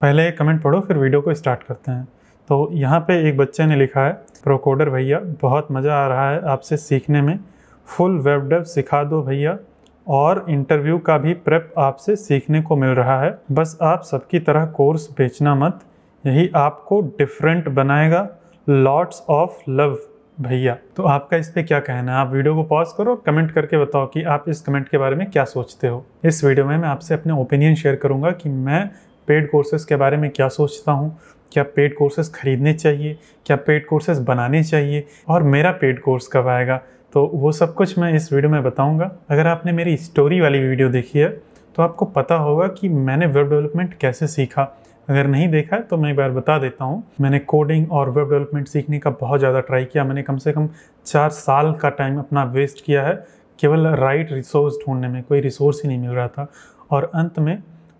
पहले एक कमेंट पढ़ो फिर वीडियो को स्टार्ट करते हैं तो यहाँ पे एक बच्चे ने लिखा है प्रोकोडर भैया बहुत मज़ा आ रहा है आपसे सीखने में फुल वेब डेव सिखा दो भैया और इंटरव्यू का भी प्रेप आपसे सीखने को मिल रहा है बस आप सबकी तरह कोर्स बेचना मत यही आपको डिफरेंट बनाएगा लॉट्स ऑफ लव भैया तो आपका इस पर क्या कहना है आप वीडियो को पॉज करो कमेंट करके बताओ कि आप इस कमेंट के बारे में क्या सोचते हो इस वीडियो में मैं आपसे अपने ओपिनियन शेयर करूंगा कि मैं पेड कोर्सेज के बारे में क्या सोचता हूँ क्या पेड कोर्सेज ख़रीदने चाहिए क्या पेड कोर्सेज बनाने चाहिए और मेरा पेड कोर्स कब आएगा तो वो सब कुछ मैं इस वीडियो में बताऊँगा अगर आपने मेरी स्टोरी वाली वीडियो देखी है तो आपको पता होगा कि मैंने वेब डेवलपमेंट कैसे सीखा अगर नहीं देखा तो मैं एक बार बता देता हूँ मैंने कोडिंग और वेब डेवलपमेंट सीखने का बहुत ज़्यादा ट्राई किया मैंने कम से कम चार साल का टाइम अपना वेस्ट किया है केवल राइट रिसोर्स ढूंढने में कोई रिसोर्स ही नहीं मिल रहा था और अंत में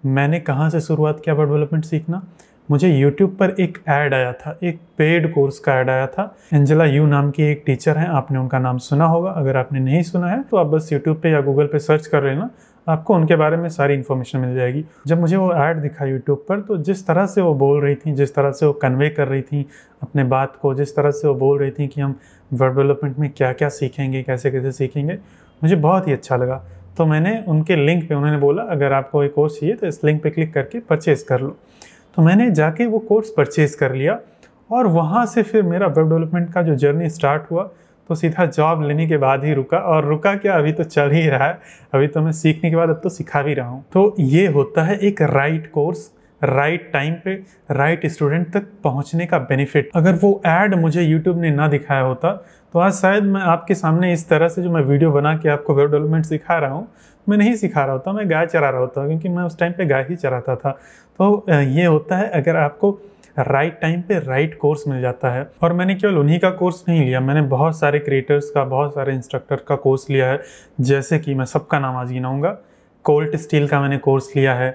मैंने कहाँ से शुरुआत किया वेब डेवलपमेंट सीखना मुझे यूट्यूब पर एक ऐड आया था एक पेड कोर्स का ऐड आया था एंजेला यू नाम की एक टीचर हैं आपने उनका नाम सुना होगा अगर आपने नहीं सुना है तो आप बस यूट्यूब पे या गूगल पे सर्च कर लेना आपको उनके बारे में सारी इन्फॉर्मेशन मिल जाएगी जब मुझे वो ऐड दिखा यूट्यूब पर तो जिस तरह से वो बोल रही थी जिस तरह से वो कन्वे कर रही थी अपने बात को जिस तरह से वो बोल रही थी कि हम वेब डेवलपमेंट में क्या क्या सीखेंगे कैसे कैसे सीखेंगे मुझे बहुत ही अच्छा लगा तो मैंने उनके लिंक पे उन्होंने बोला अगर आपको ये कोर्स चाहिए तो इस लिंक पे क्लिक करके परचेज़ कर लो तो मैंने जाके वो कोर्स परचेज़ कर लिया और वहाँ से फिर मेरा वेब डेवलपमेंट का जो जर्नी स्टार्ट हुआ तो सीधा जॉब लेने के बाद ही रुका और रुका क्या अभी तो चल ही रहा है अभी तो मैं सीखने के बाद अब तो सिखा भी रहा हूँ तो ये होता है एक राइट कोर्स राइट टाइम पे राइट स्टूडेंट तक पहुंचने का बेनिफिट अगर वो ऐड मुझे यूट्यूब ने ना दिखाया होता तो आज शायद मैं आपके सामने इस तरह से जो मैं वीडियो बना के आपको वेब डेवलपमेंट सिखा रहा हूँ मैं नहीं सिखा रहा होता मैं गाय चरा रहा होता क्योंकि मैं उस टाइम पर गाय ही चराता था तो ये होता है अगर आपको राइट टाइम पे राइट कोर्स मिल जाता है और मैंने केवल उन्हीं का कोर्स नहीं लिया मैंने बहुत सारे क्रिएटर्स का बहुत सारे इंस्ट्रक्टर का कोर्स लिया है जैसे कि मैं सबका नाम आज गिनाऊँगा कोल्ट स्टील का मैंने कोर्स लिया है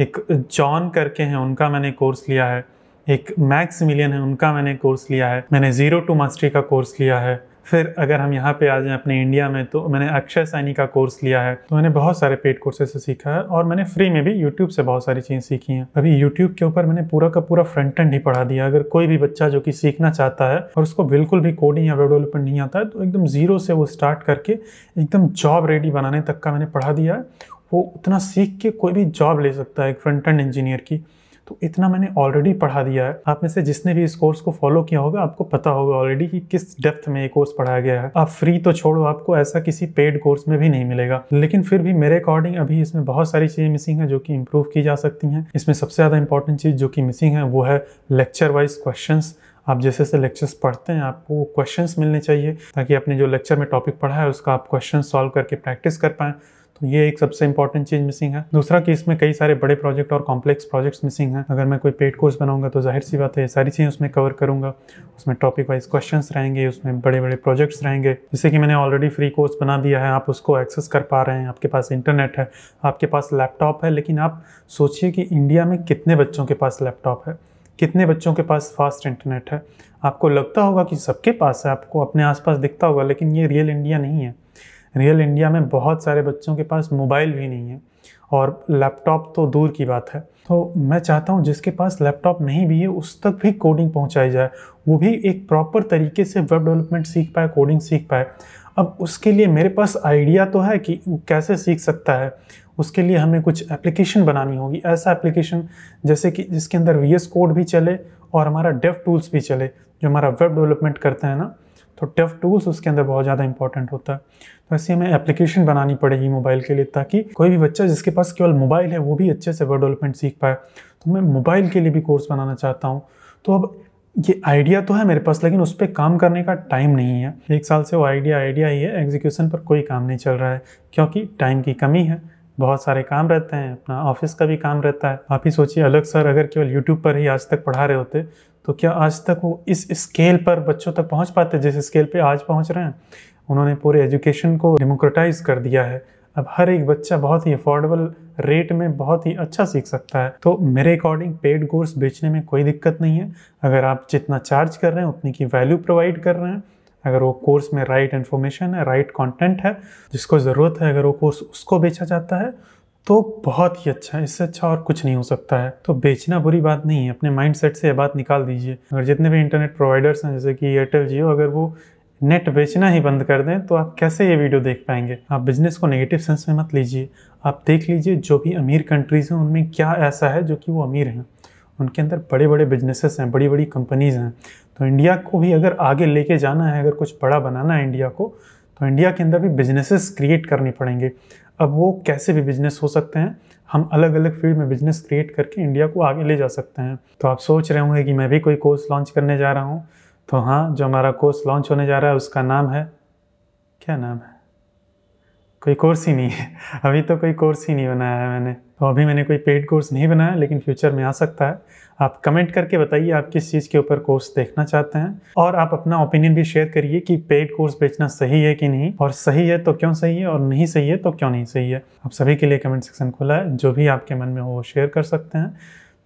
एक जॉन करके हैं उनका मैंने कोर्स लिया है एक मैक्स मिलियन है उनका मैंने कोर्स लिया है मैंने ज़ीरो टू मास्टरी का कोर्स लिया है फिर अगर हम यहाँ पे आ जाएं अपने इंडिया में तो मैंने अक्षय सैनी का कोर्स लिया है तो मैंने बहुत सारे पेड कोर्सेज से सीखा है और मैंने फ्री में भी यूट्यूब से बहुत सारी चीज़ें सीखी हैं अभी यूट्यूब के ऊपर मैंने पूरा का पूरा फ्रंट एंड ही पढ़ा दिया अगर कोई भी बच्चा जो कि सीखना चाहता है और उसको बिल्कुल भी कोडिंग या वेब डेवलपमेंट नहीं आता है तो एकदम ज़ीरो से वो स्टार्ट करके एकदम जॉब रेडी बनाने तक का मैंने पढ़ा दिया है वो उतना सीख के कोई भी जॉब ले सकता है फ्रंट एंड इंजीनियर की तो इतना मैंने ऑलरेडी पढ़ा दिया है आप में से जिसने भी इस कोर्स को फॉलो किया होगा आपको पता होगा ऑलरेडी कि किस डेप्थ में ये कोर्स पढ़ाया गया है आप फ्री तो छोड़ो आपको ऐसा किसी पेड कोर्स में भी नहीं मिलेगा लेकिन फिर भी मेरे अकॉर्डिंग अभी इसमें बहुत सारी चीज़ें मिसिंग है जो कि इम्प्रूव की जा सकती हैं इसमें सबसे ज़्यादा इंपॉर्टेंट चीज़ जो कि मिसिंग है वो है लेक्चर वाइज क्वेश्चन आप जैसे जैसे लेक्चर्स पढ़ते हैं आपको क्वेश्चंस मिलने चाहिए ताकि आपने जो लेक्चर में टॉपिक पढ़ा है उसका आप क्वेश्चन सॉल्व करके प्रैक्टिस कर पाएँ तो ये एक सबसे इंपॉर्टेंट चीज मिसिंग है दूसरा कि इसमें कई सारे बड़े प्रोजेक्ट और कॉम्प्लेक्स प्रोजेक्ट्स मिसिंग हैं अगर मैं कोई पेड कोर्स बनाऊंगा तो जाहिर सी बात है सारी चीज़ें उसमें कवर करूंगा उसमें टॉपिक वाइज क्वेश्चन रहेंगे उसमें बड़े बड़े प्रोजेक्ट्स रहेंगे जैसे कि मैंने ऑलरेडी फ्री कोर्स बना दिया है आप उसको एक्सेस कर पा रहे हैं आपके पास इंटरनेट है आपके पास लैपटॉप है लेकिन आप सोचिए कि इंडिया में कितने बच्चों के पास लैपटॉप है कितने बच्चों के पास फास्ट इंटरनेट है आपको लगता होगा कि सबके पास है आपको अपने आसपास दिखता होगा लेकिन ये रियल इंडिया नहीं है रियल इंडिया में बहुत सारे बच्चों के पास मोबाइल भी नहीं है और लैपटॉप तो दूर की बात है तो मैं चाहता हूँ जिसके पास लैपटॉप नहीं भी है उस तक भी कोडिंग पहुँचाई जाए वो भी एक प्रॉपर तरीके से वेब डेवलपमेंट सीख पाए कोडिंग सीख पाए अब उसके लिए मेरे पास आइडिया तो है कि वो कैसे सीख सकता है उसके लिए हमें कुछ एप्लीकेशन बनानी होगी ऐसा एप्लीकेशन जैसे कि जिसके अंदर वी कोड भी चले और हमारा डेव टूल्स भी चले जो हमारा वेब डेवलपमेंट करते हैं ना तो टफ टूल्स उसके अंदर बहुत ज़्यादा इंपॉर्टेंट होता है तो ऐसे हमें एप्लीकेशन बनानी पड़ेगी मोबाइल के लिए ताकि कोई भी बच्चा जिसके पास केवल मोबाइल है वो भी अच्छे से वर्ड डेवलपमेंट सीख पाए तो मैं मोबाइल के लिए भी कोर्स बनाना चाहता हूँ तो अब ये आइडिया तो है मेरे पास लेकिन उस पर काम करने का टाइम नहीं है एक साल से वो आइडिया आइडिया ही है एग्जीक्यूशन पर कोई काम नहीं चल रहा है क्योंकि टाइम की कमी है बहुत सारे काम रहते हैं अपना ऑफिस का भी काम रहता है आप ही सोचिए अलग सर अगर केवल यूट्यूब पर ही आज तक पढ़ा रहे होते तो क्या आज तक वो इस स्केल पर बच्चों तक पहुंच पाते जिस स्केल पे आज पहुंच रहे हैं उन्होंने पूरे एजुकेशन को डेमोक्रेटाइज कर दिया है अब हर एक बच्चा बहुत ही अफोर्डेबल रेट में बहुत ही अच्छा सीख सकता है तो मेरे अकॉर्डिंग पेड कोर्स बेचने में कोई दिक्कत नहीं है अगर आप जितना चार्ज कर रहे हैं उतनी की वैल्यू प्रोवाइड कर रहे हैं अगर वो कोर्स में राइट इन्फॉर्मेशन है राइट कंटेंट है जिसको ज़रूरत है अगर वो कोर्स उसको बेचा जाता है तो बहुत ही अच्छा है इससे अच्छा और कुछ नहीं हो सकता है तो बेचना बुरी बात नहीं है अपने सेट से यह बात निकाल दीजिए अगर जितने भी इंटरनेट प्रोवाइडर्स हैं जैसे कि एयरटेल जियो अगर वो नेट बेचना ही बंद कर दें तो आप कैसे ये वीडियो देख पाएंगे आप बिजनेस को नेगेटिव सेंस में मत लीजिए आप देख लीजिए जो भी अमीर कंट्रीज़ हैं उनमें क्या ऐसा है जो कि वो अमीर हैं उनके अंदर बड़े बड़े बिजनेसेस हैं बड़ी बड़ी कंपनीज़ हैं तो इंडिया को भी अगर आगे लेके जाना है अगर कुछ बड़ा बनाना है इंडिया को तो इंडिया के अंदर भी बिजनेसेस क्रिएट करनी पड़ेंगे अब वो कैसे भी बिजनेस हो सकते हैं हम अलग अलग फील्ड में बिजनेस क्रिएट करके इंडिया को आगे ले जा सकते हैं तो आप सोच रहे होंगे कि मैं भी कोई कोर्स लॉन्च करने जा रहा हूँ तो हाँ जो हमारा कोर्स लॉन्च होने जा रहा है उसका नाम है क्या नाम है कोई कोर्स ही नहीं है अभी तो कोई कोर्स ही नहीं बनाया है मैंने तो अभी मैंने कोई पेड कोर्स नहीं बनाया लेकिन फ्यूचर में आ सकता है आप कमेंट करके बताइए आप किस चीज़ के ऊपर कोर्स देखना चाहते हैं और आप अपना ओपिनियन भी शेयर करिए कि पेड कोर्स बेचना सही है कि नहीं और सही है तो क्यों सही है और नहीं सही है तो क्यों नहीं सही है आप सभी के लिए कमेंट सेक्शन खुला है जो भी आपके मन में हो वो शेयर कर सकते हैं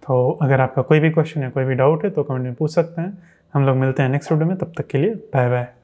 तो अगर आपका कोई भी क्वेश्चन है कोई भी डाउट है तो कमेंट में पूछ सकते हैं हम लोग मिलते हैं नेक्स्ट वीडियो में तब तक के लिए बाय बाय